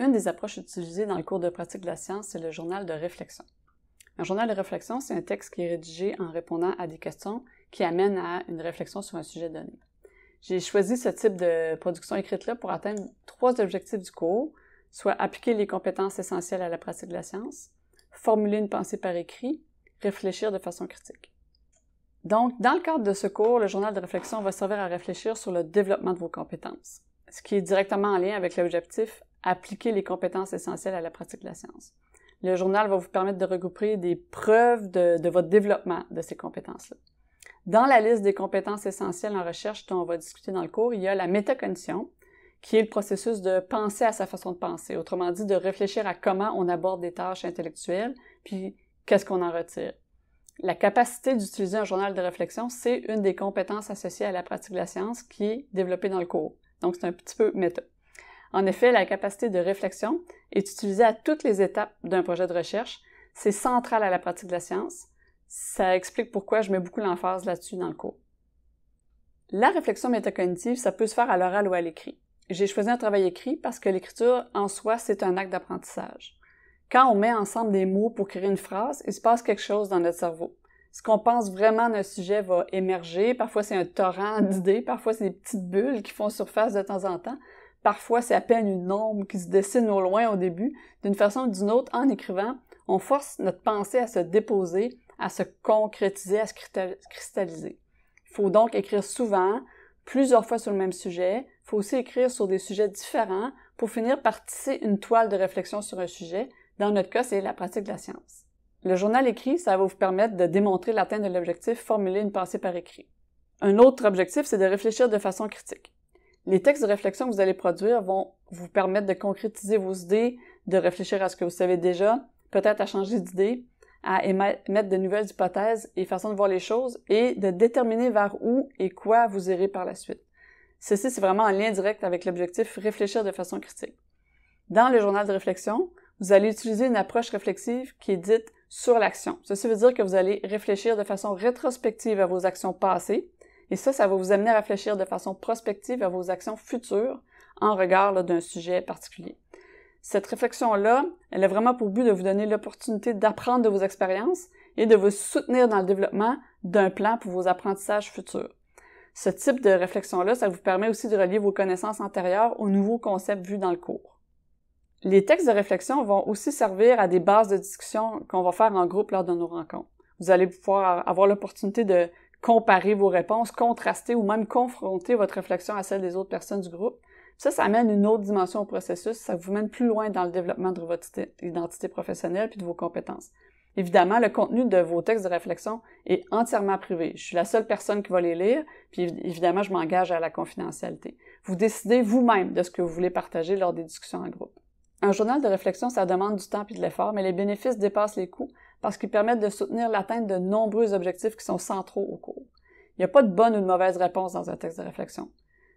Une des approches utilisées dans le cours de pratique de la science, c'est le journal de réflexion. Un journal de réflexion, c'est un texte qui est rédigé en répondant à des questions qui amènent à une réflexion sur un sujet donné. J'ai choisi ce type de production écrite-là pour atteindre trois objectifs du cours, soit appliquer les compétences essentielles à la pratique de la science, formuler une pensée par écrit, réfléchir de façon critique. Donc, dans le cadre de ce cours, le journal de réflexion va servir à réfléchir sur le développement de vos compétences, ce qui est directement en lien avec l'objectif appliquer les compétences essentielles à la pratique de la science. Le journal va vous permettre de regrouper des preuves de, votre développement de ces compétences-là. Dans la liste des compétences essentielles en recherche dont on va discuter dans le cours, il y a la métacognition, qui est le processus de penser à sa façon de penser, autrement dit de réfléchir à comment on aborde des tâches intellectuelles, puis qu'est-ce qu'on en retire. La capacité d'utiliser un journal de réflexion, c'est une des compétences associées à la pratique de la science qui est développée dans le cours. Donc c'est un petit peu méta. En effet, la capacité de réflexion est utilisée à toutes les étapes d'un projet de recherche. C'est central à la pratique de la science. Ça explique pourquoi je mets beaucoup l'emphase là-dessus dans le cours. La réflexion métacognitive, ça peut se faire à l'oral ou à l'écrit. J'ai choisi un travail écrit parce que l'écriture, en soi, c'est un acte d'apprentissage. Quand on met ensemble des mots pour créer une phrase, il se passe quelque chose dans notre cerveau. Ce qu'on pense vraiment d'un sujet va émerger. Parfois, c'est un torrent d'idées. Parfois, c'est des petites bulles qui font surface de temps en temps. Parfois, c'est à peine une ombre qui se dessine au loin au début. D'une façon ou d'une autre, en écrivant, on force notre pensée à se déposer, à se concrétiser, à se cristalliser. Il faut donc écrire souvent, plusieurs fois sur le même sujet. Il faut aussi écrire sur des sujets différents pour finir par tisser une toile de réflexion sur un sujet. Dans notre cas, c'est la pratique de la science. Le journal écrit, ça va vous permettre de démontrer l'atteinte de l'objectif, formuler une pensée par écrit. Un autre objectif, c'est de réfléchir de façon critique les textes de réflexion que vous allez produire vont vous permettre de concrétiser vos idées, de réfléchir à ce que vous savez déjà, peut-être à changer d'idée, à émettre de nouvelles hypothèses et façons de voir les choses et de déterminer vers où et quoi vous irez par la suite. Ceci, c'est vraiment un lien direct avec l'objectif réfléchir de façon critique. Dans le journal de réflexion, vous allez utiliser une approche réflexive qui est dite sur l'action. Ceci veut dire que vous allez réfléchir de façon rétrospective à vos actions passées, et ça, ça va vous amener à réfléchir de façon prospective à vos actions futures en regard d'un sujet particulier. Cette réflexion-là, elle est vraiment pour but de vous donner l'opportunité d'apprendre de vos expériences et de vous soutenir dans le développement d'un plan pour vos apprentissages futurs. Ce type de réflexion-là, ça vous permet aussi de relier vos connaissances antérieures aux nouveaux concepts vus dans le cours. Les textes de réflexion vont aussi servir à des bases de discussion qu'on va faire en groupe lors de nos rencontres. Vous allez pouvoir avoir l'opportunité de comparer vos réponses, contraster ou même confronter votre réflexion à celle des autres personnes du groupe. Ça, ça amène une autre dimension au processus, ça vous mène plus loin dans le développement de votre identité professionnelle puis de vos compétences. Évidemment, le contenu de vos textes de réflexion est entièrement privé. Je suis la seule personne qui va les lire, puis évidemment, je m'engage à la confidentialité. Vous décidez vous-même de ce que vous voulez partager lors des discussions en groupe. Un journal de réflexion, ça demande du temps et de l'effort, mais les bénéfices dépassent les coûts parce qu'ils permettent de soutenir l'atteinte de nombreux objectifs qui sont centraux au cours. Il n'y a pas de bonne ou de mauvaise réponse dans un texte de réflexion.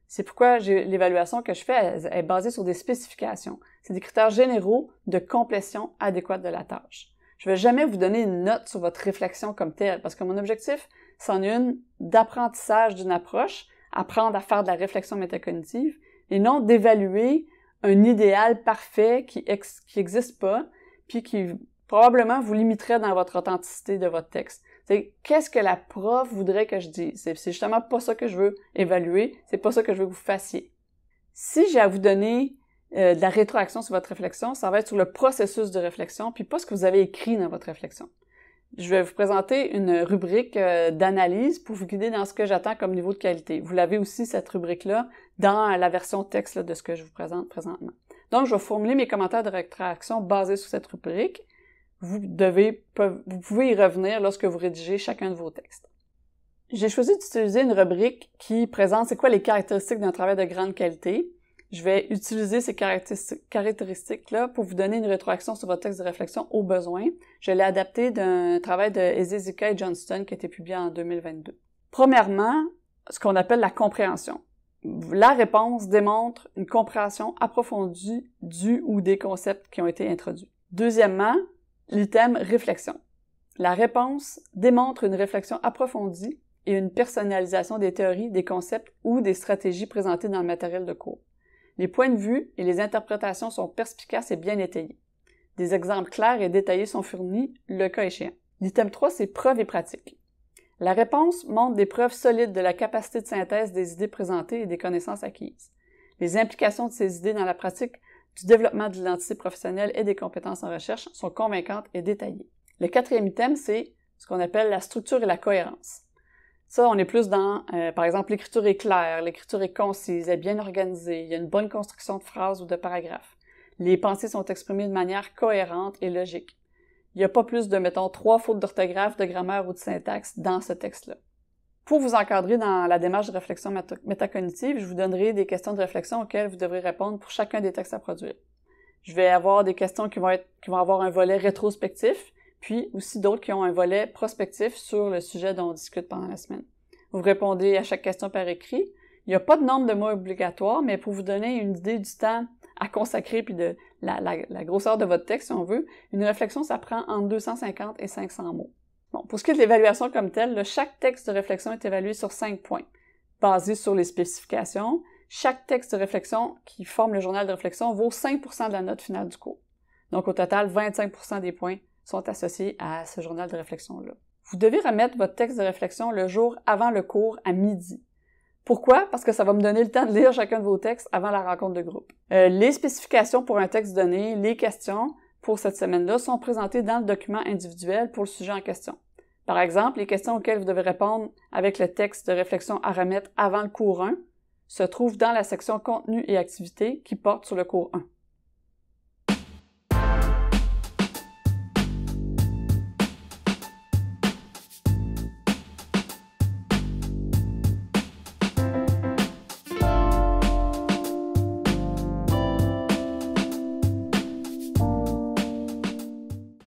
C'est pourquoi l'évaluation que je fais est basée sur des spécifications. C'est des critères généraux de complétion adéquate de la tâche. Je ne vais jamais vous donner une note sur votre réflexion comme telle, parce que mon objectif, c'en est une d'apprentissage d'une approche, apprendre à faire de la réflexion métacognitive, et non d'évaluer un idéal parfait qui n'existe pas, puis qui probablement vous limiterez dans votre authenticité de votre texte. C'est qu'est-ce que la prof voudrait que je dise? C'est justement pas ça que je veux évaluer, c'est pas ça que je veux que vous fassiez. Si j'ai à vous donner euh, de la rétroaction sur votre réflexion, ça va être sur le processus de réflexion, puis pas ce que vous avez écrit dans votre réflexion. Je vais vous présenter une rubrique euh, d'analyse pour vous guider dans ce que j'attends comme niveau de qualité. Vous l'avez aussi, cette rubrique-là, dans la version texte de ce que je vous présente présentement. Donc, je vais formuler mes commentaires de rétroaction basés sur cette rubrique vous devez, vous pouvez y revenir lorsque vous rédigez chacun de vos textes. J'ai choisi d'utiliser une rubrique qui présente c'est quoi les caractéristiques d'un travail de grande qualité. Je vais utiliser ces caractéristiques-là pour vous donner une rétroaction sur votre texte de réflexion au besoin. Je l'ai adapté d'un travail de Ezezika et Johnston qui a été publié en 2022. Premièrement, ce qu'on appelle la compréhension. La réponse démontre une compréhension approfondie du ou des concepts qui ont été introduits. Deuxièmement, L'item réflexion. La réponse démontre une réflexion approfondie et une personnalisation des théories, des concepts ou des stratégies présentées dans le matériel de cours. Les points de vue et les interprétations sont perspicaces et bien étayés. Des exemples clairs et détaillés sont fournis, le cas échéant. L'item 3, c'est preuves et pratiques. La réponse montre des preuves solides de la capacité de synthèse des idées présentées et des connaissances acquises. Les implications de ces idées dans la pratique du développement de l'identité professionnelle et des compétences en recherche sont convaincantes et détaillées. Le quatrième item, c'est ce qu'on appelle la structure et la cohérence. Ça, on est plus dans, euh, par exemple, l'écriture est claire, l'écriture est concise, elle est bien organisée, il y a une bonne construction de phrases ou de paragraphes. Les pensées sont exprimées de manière cohérente et logique. Il n'y a pas plus de, mettons, trois fautes d'orthographe, de grammaire ou de syntaxe dans ce texte-là. Pour vous encadrer dans la démarche de réflexion métacognitive, je vous donnerai des questions de réflexion auxquelles vous devrez répondre pour chacun des textes à produire. Je vais avoir des questions qui vont, être, qui vont avoir un volet rétrospectif, puis aussi d'autres qui ont un volet prospectif sur le sujet dont on discute pendant la semaine. Vous répondez à chaque question par écrit. Il n'y a pas de nombre de mots obligatoires, mais pour vous donner une idée du temps à consacrer puis de la, la grosseur de votre texte, si on veut, une réflexion, ça prend entre 250 et 500 mots. Bon, pour ce qui est de l'évaluation comme telle, chaque texte de réflexion est évalué sur cinq points, Basé sur les spécifications. Chaque texte de réflexion qui forme le journal de réflexion vaut 5 de la note finale du cours. Donc, au total, 25 des points sont associés à ce journal de réflexion-là. Vous devez remettre votre texte de réflexion le jour avant le cours à midi. Pourquoi? Parce que ça va me donner le temps de lire chacun de vos textes avant la rencontre de groupe. Euh, les spécifications pour un texte donné, les questions, pour cette semaine-là sont présentés dans le document individuel pour le sujet en question. Par exemple, les questions auxquelles vous devez répondre avec le texte de réflexion à remettre avant le cours 1 se trouvent dans la section contenu et activités qui porte sur le cours 1.